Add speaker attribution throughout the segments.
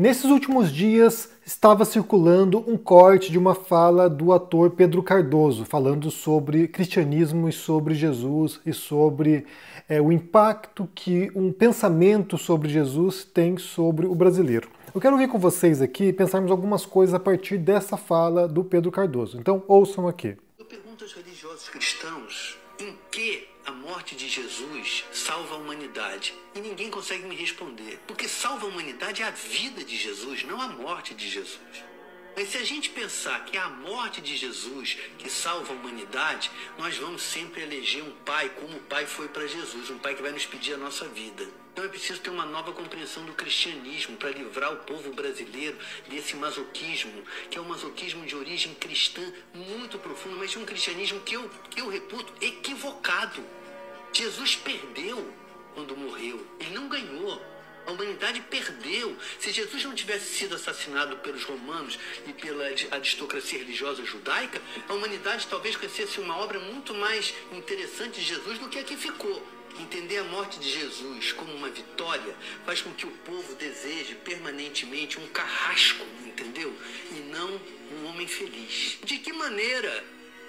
Speaker 1: Nesses últimos dias estava circulando um corte de uma fala do ator Pedro Cardoso, falando sobre cristianismo e sobre Jesus e sobre é, o impacto que um pensamento sobre Jesus tem sobre o brasileiro. Eu quero vir com vocês aqui pensarmos algumas coisas a partir dessa fala do Pedro Cardoso. Então ouçam aqui.
Speaker 2: Eu pergunto aos religiosos cristãos em que a morte de Jesus salva a humanidade? E ninguém consegue me responder. Porque salva a humanidade é a vida de Jesus, não a morte de Jesus. Mas se a gente pensar que é a morte de Jesus que salva a humanidade, nós vamos sempre eleger um pai como o pai foi para Jesus, um pai que vai nos pedir a nossa vida. Então é preciso ter uma nova compreensão do cristianismo para livrar o povo brasileiro desse masoquismo, que é um masoquismo de origem cristã muito profundo, mas de um cristianismo que eu, que eu reputo equivocado. Jesus perdeu quando morreu, ele não ganhou. A humanidade perdeu. Se Jesus não tivesse sido assassinado pelos romanos e pela aristocracia religiosa judaica, a humanidade talvez conhecesse uma obra muito mais interessante de Jesus do que a que ficou Entender a morte de Jesus como uma vitória faz com que o povo deseje permanentemente um carrasco, entendeu? E não um homem feliz. De que maneira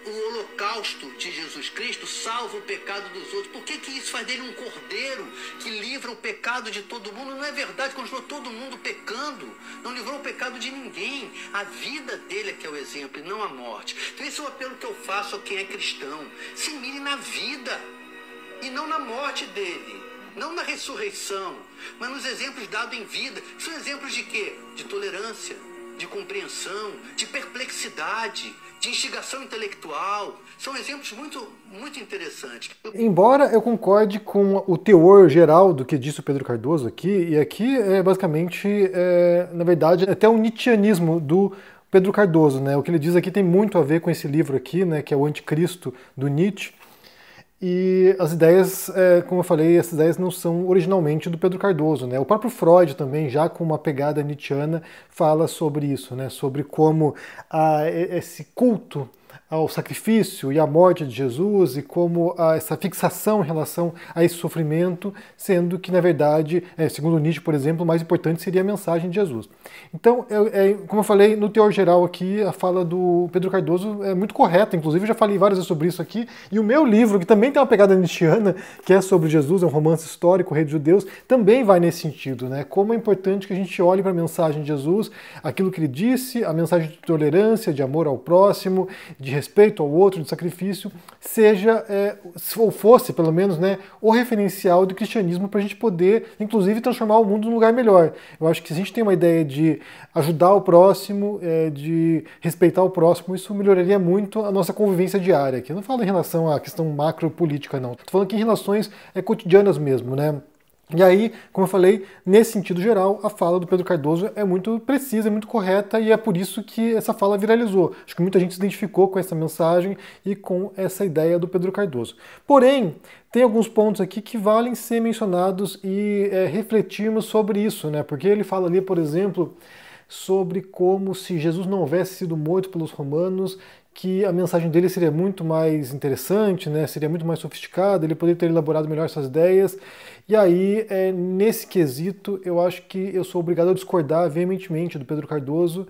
Speaker 2: o holocausto de Jesus Cristo salva o pecado dos outros. Por que, que isso faz dele um cordeiro que livra o pecado de todo mundo? Não é verdade, continua todo mundo pecando. Não livrou o pecado de ninguém. A vida dele é que é o exemplo e não a morte. Então esse é o apelo que eu faço a quem é cristão. Se mire na vida e não na morte dele, não na ressurreição, mas nos exemplos dados em vida. São exemplos de quê? De tolerância, de compreensão, de perplexidade, de instigação intelectual. São exemplos muito, muito interessantes.
Speaker 1: Embora eu concorde com o teor geral do que disse o Pedro Cardoso aqui, e aqui é basicamente, é, na verdade, até o nietzscheanismo do Pedro Cardoso, né? O que ele diz aqui tem muito a ver com esse livro aqui, né? Que é o Anticristo do Nietzsche. E as ideias, é, como eu falei, essas ideias não são originalmente do Pedro Cardoso. Né? O próprio Freud também, já com uma pegada Nietzscheana, fala sobre isso, né? sobre como a, ah, esse culto ao sacrifício e à morte de Jesus e como essa fixação em relação a esse sofrimento, sendo que, na verdade, é, segundo Nietzsche, por exemplo, o mais importante seria a mensagem de Jesus. Então, é, é, como eu falei, no teor geral aqui, a fala do Pedro Cardoso é muito correta, inclusive eu já falei várias vezes sobre isso aqui, e o meu livro, que também tem uma pegada nietzschiana, que é sobre Jesus, é um romance histórico, o Rei dos Judeus, também vai nesse sentido, né? Como é importante que a gente olhe para a mensagem de Jesus, aquilo que ele disse, a mensagem de tolerância, de amor ao próximo, de respeito ao outro, de sacrifício, seja, é, ou fosse pelo menos, né, o referencial do cristianismo para a gente poder, inclusive, transformar o mundo num lugar melhor. Eu acho que se a gente tem uma ideia de ajudar o próximo, é, de respeitar o próximo, isso melhoraria muito a nossa convivência diária. Aqui eu não falo em relação à questão macro política, não. Estou falando aqui em relações é, cotidianas mesmo, né? E aí, como eu falei, nesse sentido geral, a fala do Pedro Cardoso é muito precisa, é muito correta e é por isso que essa fala viralizou. Acho que muita gente se identificou com essa mensagem e com essa ideia do Pedro Cardoso. Porém, tem alguns pontos aqui que valem ser mencionados e é, refletirmos sobre isso, né? Porque ele fala ali, por exemplo, sobre como se Jesus não houvesse sido morto pelos romanos, que a mensagem dele seria muito mais interessante, né? seria muito mais sofisticada, ele poderia ter elaborado melhor suas ideias. E aí, é, nesse quesito, eu acho que eu sou obrigado a discordar veementemente do Pedro Cardoso.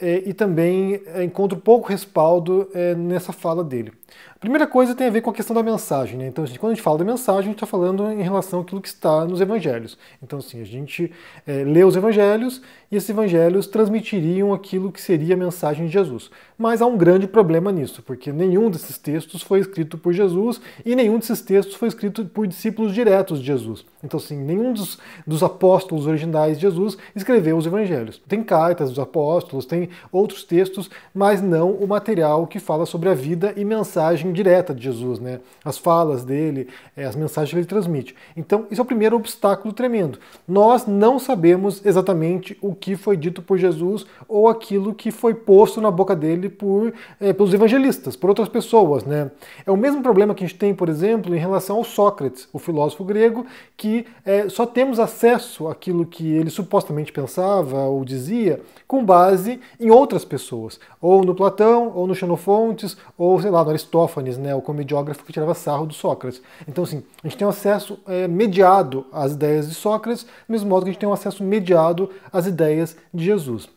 Speaker 1: É, e também é, encontro pouco respaldo é, nessa fala dele. A primeira coisa tem a ver com a questão da mensagem. Né? Então, assim, quando a gente fala da mensagem, a gente está falando em relação àquilo que está nos evangelhos. Então, assim, a gente é, lê os evangelhos e esses evangelhos transmitiriam aquilo que seria a mensagem de Jesus. Mas há um grande problema nisso, porque nenhum desses textos foi escrito por Jesus e nenhum desses textos foi escrito por discípulos diretos de Jesus. Então, assim, nenhum dos, dos, apóstolos originais de Jesus escreveu os evangelhos. Tem cartas dos apóstolos, tem outros textos, mas não o material que fala sobre a vida e mensagem direta de Jesus, né? As falas dele, é, as mensagens que ele transmite. Então, isso é o primeiro obstáculo tremendo. Nós não sabemos exatamente o que foi dito por Jesus ou aquilo que foi posto na boca dele por, é, pelos evangelistas, por outras pessoas, né? É o mesmo problema que a gente tem, por exemplo, em relação ao Sócrates, o filósofo grego, que que é, só temos acesso àquilo que ele supostamente pensava ou dizia com base em outras pessoas, ou no Platão, ou no Xenofontes, ou sei lá, no Aristófanes, né, o comediógrafo que tirava sarro do Sócrates. Então, assim, a gente tem um acesso é, mediado às ideias de Sócrates, do mesmo modo que a gente tem um acesso mediado às ideias de Jesus.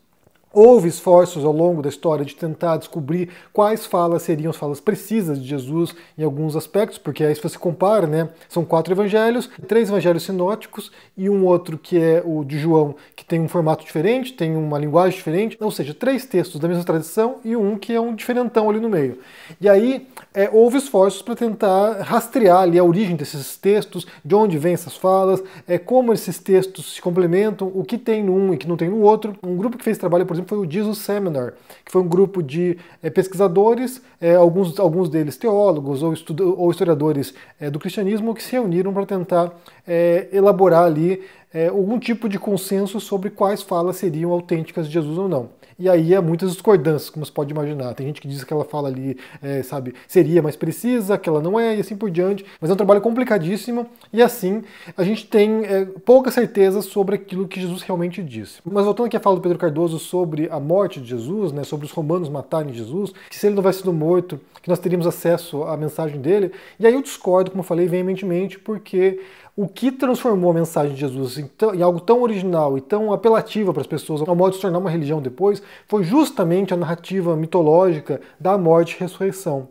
Speaker 1: Houve esforços ao longo da história de tentar descobrir quais falas seriam as falas precisas de Jesus em alguns aspectos, porque aí se você compara, né, são quatro evangelhos, três evangelhos sinóticos e um outro que é o de João, que tem um formato diferente, tem uma linguagem diferente, ou seja, três textos da mesma tradição e um que é um diferentão ali no meio. E aí é, houve esforços para tentar rastrear ali a origem desses textos, de onde vêm essas falas, é, como esses textos se complementam, o que tem num e que não tem no outro. Um grupo que fez trabalho, por exemplo, exemplo, foi o Jesus Seminar, que foi um grupo de é, pesquisadores, é, alguns, alguns deles teólogos ou, ou historiadores eh, do cristianismo, que se reuniram para tentar elaborar ali é, algum tipo de consenso sobre quais falas seriam autênticas de Jesus ou não. E aí há é muitas discordâncias, como se pode imaginar. Tem gente que diz que ela fala ali, é, sabe, seria mais precisa, que ela não é, e assim por diante. Mas é um trabalho complicadíssimo, e assim a gente tem é, pouca certeza sobre aquilo que Jesus realmente disse. Mas voltando aqui à fala do Pedro Cardoso sobre a morte de Jesus, né, sobre os romanos matarem Jesus, que se ele não tivesse sido morto, que nós teríamos acesso à mensagem dele. E aí eu discordo, como eu falei veementemente, porque o que transformou a mensagem de Jesus em, tão, em algo tão original e tão apelativa para as pessoas, ao modo de se tornar uma religião depois, foi justamente a narrativa mitológica da morte e ressurreição.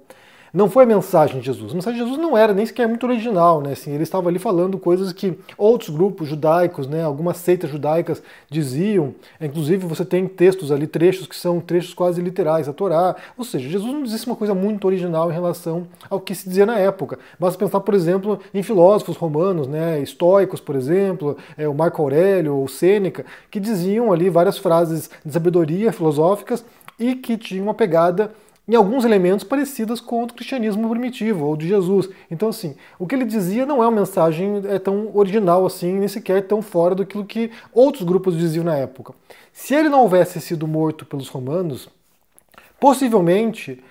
Speaker 1: Não foi a mensagem de Jesus. A mensagem de Jesus não era nem sequer muito original, né? Assim, ele estava ali falando coisas que outros grupos judaicos, né, algumas seitas judaicas diziam. Inclusive, você tem textos ali, trechos que são trechos quase literais, a Torá. Ou seja, Jesus não disse uma coisa muito original em relação ao que se dizia na época. Basta pensar, por exemplo, em filósofos romanos, né, estoicos, por exemplo, é, o Marco Aurélio ou Sêneca, que diziam ali várias frases de sabedoria filosóficas e que tinham uma pegada em alguns elementos parecidas com o cristianismo primitivo ou de Jesus. Então, assim, o que ele dizia não é uma mensagem é, tão original assim, nem sequer tão fora daquilo que outros grupos diziam na época. Se ele não houvesse sido morto pelos romanos, possivelmente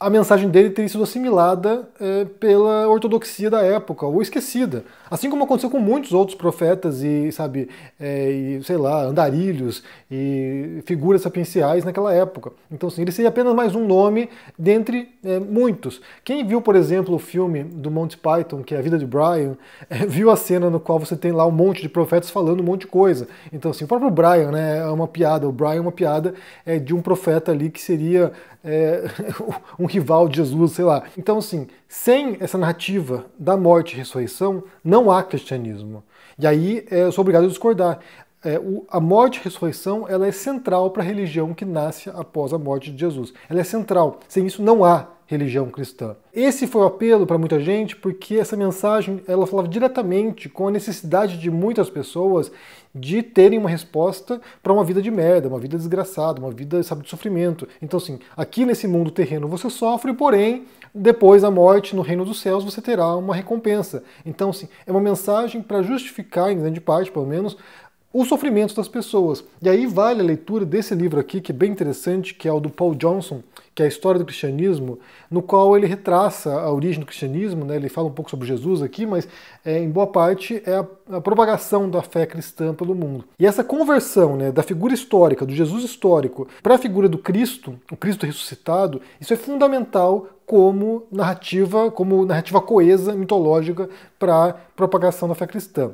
Speaker 1: a mensagem dele teria sido assimilada é, pela ortodoxia da época ou esquecida, assim como aconteceu com muitos outros profetas e sabe, é, e, sei lá, andarilhos e figuras sapienciais naquela época. Então, sim, ele seria apenas mais um nome dentre é, muitos. Quem viu, por exemplo, o filme do Monty Python, que é a vida de Brian, é, viu a cena no qual você tem lá um monte de profetas falando um monte de coisa. Então, assim, o próprio Brian, né, é uma piada. O Brian é uma piada é, de um profeta ali que seria é, um rival de Jesus, sei lá. Então, assim, sem essa narrativa da morte e ressurreição, não há cristianismo. E aí é, eu sou obrigado a discordar. É, o, a morte e ressurreição ela é central para a religião que nasce após a morte de Jesus. Ela é central. Sem isso não há religião cristã. Esse foi o apelo para muita gente, porque essa mensagem ela falava diretamente com a necessidade de muitas pessoas de terem uma resposta para uma vida de merda, uma vida desgraçada, uma vida sabe, de sofrimento. Então, assim, aqui nesse mundo terreno você sofre, porém, depois da morte no reino dos céus você terá uma recompensa. Então, assim, é uma mensagem para justificar, em grande parte, pelo menos, o sofrimento das pessoas. E aí vale a leitura desse livro aqui, que é bem interessante, que é o do Paul Johnson, que é a história do cristianismo, no qual ele retraça a origem do cristianismo, né? ele fala um pouco sobre Jesus aqui, mas é, em boa parte é a, a, propagação da fé cristã pelo mundo. E essa conversão né, da figura histórica, do Jesus histórico, para a figura do Cristo, o Cristo ressuscitado, isso é fundamental como narrativa, como narrativa coesa, mitológica, para a propagação da fé cristã.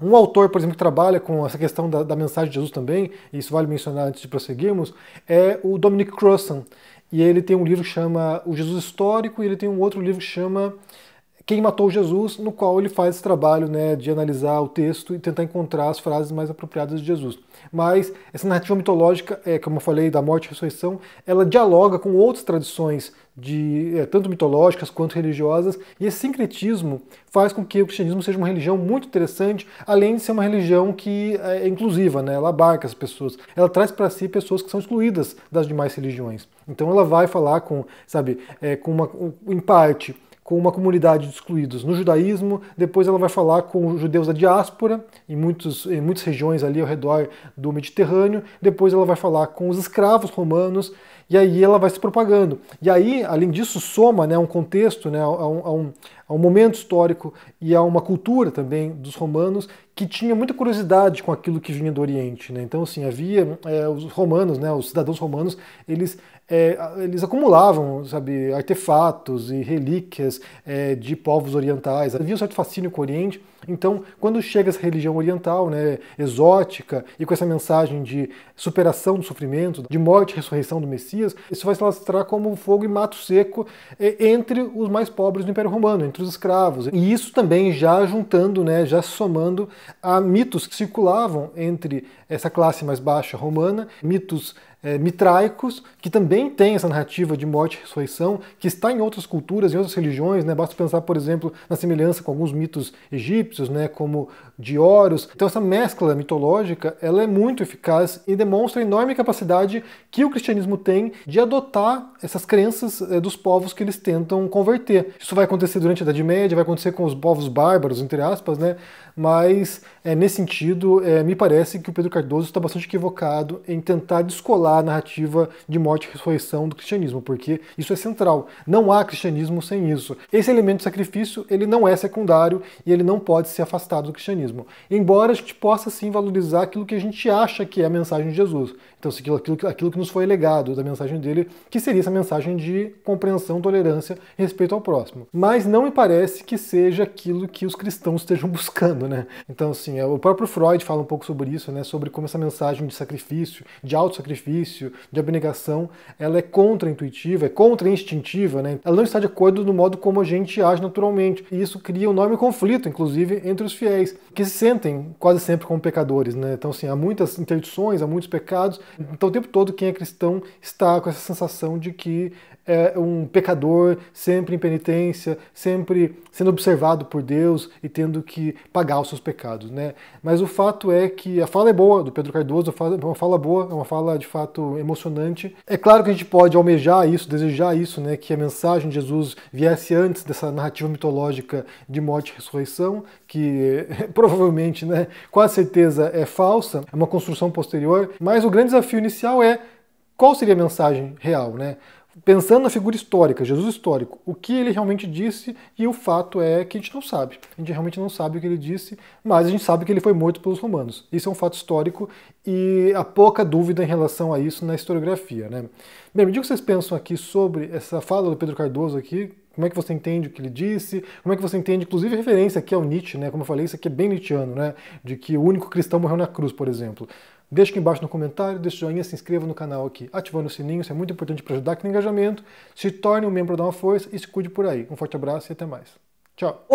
Speaker 1: Um autor, por exemplo, que trabalha com essa questão da, da mensagem de Jesus também, e isso vale mencionar antes de prosseguirmos, é o Dominic Crossan. E ele tem um livro que chama O Jesus Histórico, e ele tem um outro livro que chama quem Matou Jesus, no qual ele faz esse trabalho né, de analisar o texto e tentar encontrar as frases mais apropriadas de Jesus. Mas essa narrativa mitológica, é, como eu falei, da morte e ressurreição, ela dialoga com outras tradições, de, é, tanto mitológicas quanto religiosas, e esse sincretismo faz com que o cristianismo seja uma religião muito interessante, além de ser uma religião que é, é inclusiva, né, ela abarca as pessoas, ela traz para si pessoas que são excluídas das demais religiões. Então ela vai falar com, sabe, é, com uma, em parte com uma comunidade de excluídos no judaísmo, depois ela vai falar com os judeus da diáspora, em, muitos, em muitas regiões ali ao redor do Mediterrâneo, depois ela vai falar com os escravos romanos, e aí ela vai se propagando. E aí, além disso, soma né, um contexto, né, a, um, a um, a um momento histórico e a uma cultura também dos romanos que tinha muita curiosidade com aquilo que vinha do Oriente. Né? Então, assim, havia é, os romanos, né, os cidadãos romanos, eles é, eles acumulavam, sabe, artefatos e relíquias é, de povos orientais. Havia um certo fascínio com o Oriente. Então, quando chega essa religião oriental, né, exótica, e com essa mensagem de superação do sofrimento, de morte e ressurreição do Messias, isso vai se lastrar como fogo e mato seco é, entre os mais pobres do Império Romano, entre os escravos. E isso também já juntando, né, já somando a mitos que circulavam entre essa classe mais baixa romana, mitos é, mitraicos, que também tem essa narrativa de morte e ressurreição, que está em outras culturas, em outras religiões, né? basta pensar, por exemplo, na semelhança com alguns mitos egípcios, né? como de Horus. Então essa mescla mitológica ela é muito eficaz e demonstra a enorme capacidade que o cristianismo tem de adotar essas crenças é, dos povos que eles tentam converter. Isso vai acontecer durante a Idade Média, vai acontecer com os povos bárbaros, entre aspas, né? mas é, nesse sentido, é, me parece que o Pedro Cardoso está bastante equivocado em tentar descolar a narrativa de morte e ressurreição do cristianismo, porque isso é central. Não há cristianismo sem isso. Esse elemento de sacrifício, ele não é secundário e ele não pode ser afastado do cristianismo. Embora a gente possa sim valorizar aquilo que a gente acha que é a mensagem de Jesus. Então, aquilo, aquilo, aquilo que nos foi legado da mensagem dele, que seria essa mensagem de compreensão, tolerância respeito ao próximo. Mas não me parece que seja aquilo que os cristãos estejam buscando, né? Então, assim, é, o próprio Freud fala um pouco sobre isso, né? Sobre como essa mensagem de sacrifício, de autossacrifício, de abnegação, ela é contra-intuitiva, é contra-instintiva, né? Ela não está de acordo no modo como a gente age naturalmente. E isso cria um enorme conflito, inclusive, entre os fiéis, que se sentem quase sempre como pecadores, né? Então, assim, há muitas interdições, há muitos pecados, então, o tempo todo, quem é cristão está com essa sensação de que é um pecador, sempre em penitência, sempre sendo observado por Deus e tendo que pagar os seus pecados. Né? Mas o fato é que a fala é boa do Pedro Cardoso, é uma fala boa, é uma fala de fato emocionante. É claro que a gente pode almejar isso, desejar isso, né? que a mensagem de Jesus viesse antes dessa narrativa mitológica de morte e ressurreição, que provavelmente, né, quase certeza, é falsa, é uma construção posterior, mas o grande desafio inicial é qual seria a mensagem real, né? Pensando na figura histórica, Jesus histórico, o que ele realmente disse e o fato é que a gente não sabe. A gente realmente não sabe o que ele disse, mas a gente sabe que ele foi morto pelos romanos. Isso é um fato histórico e há pouca dúvida em relação a isso na historiografia, né? Bem, me diga o que vocês pensam aqui sobre essa fala do Pedro Cardoso aqui, como é que você entende o que ele disse, como é que você entende, inclusive, referência aqui ao Nietzsche, né? Como eu falei, isso aqui é bem Nietzscheano, né? De que o único cristão morreu na cruz, por exemplo. Deixe aqui embaixo no comentário, deixe joinha, se inscreva no canal aqui, ativando o sininho, isso é muito importante para ajudar aqui no engajamento. Se torne um membro, dá uma força e se cuide por aí. Um forte abraço e até mais. Tchau.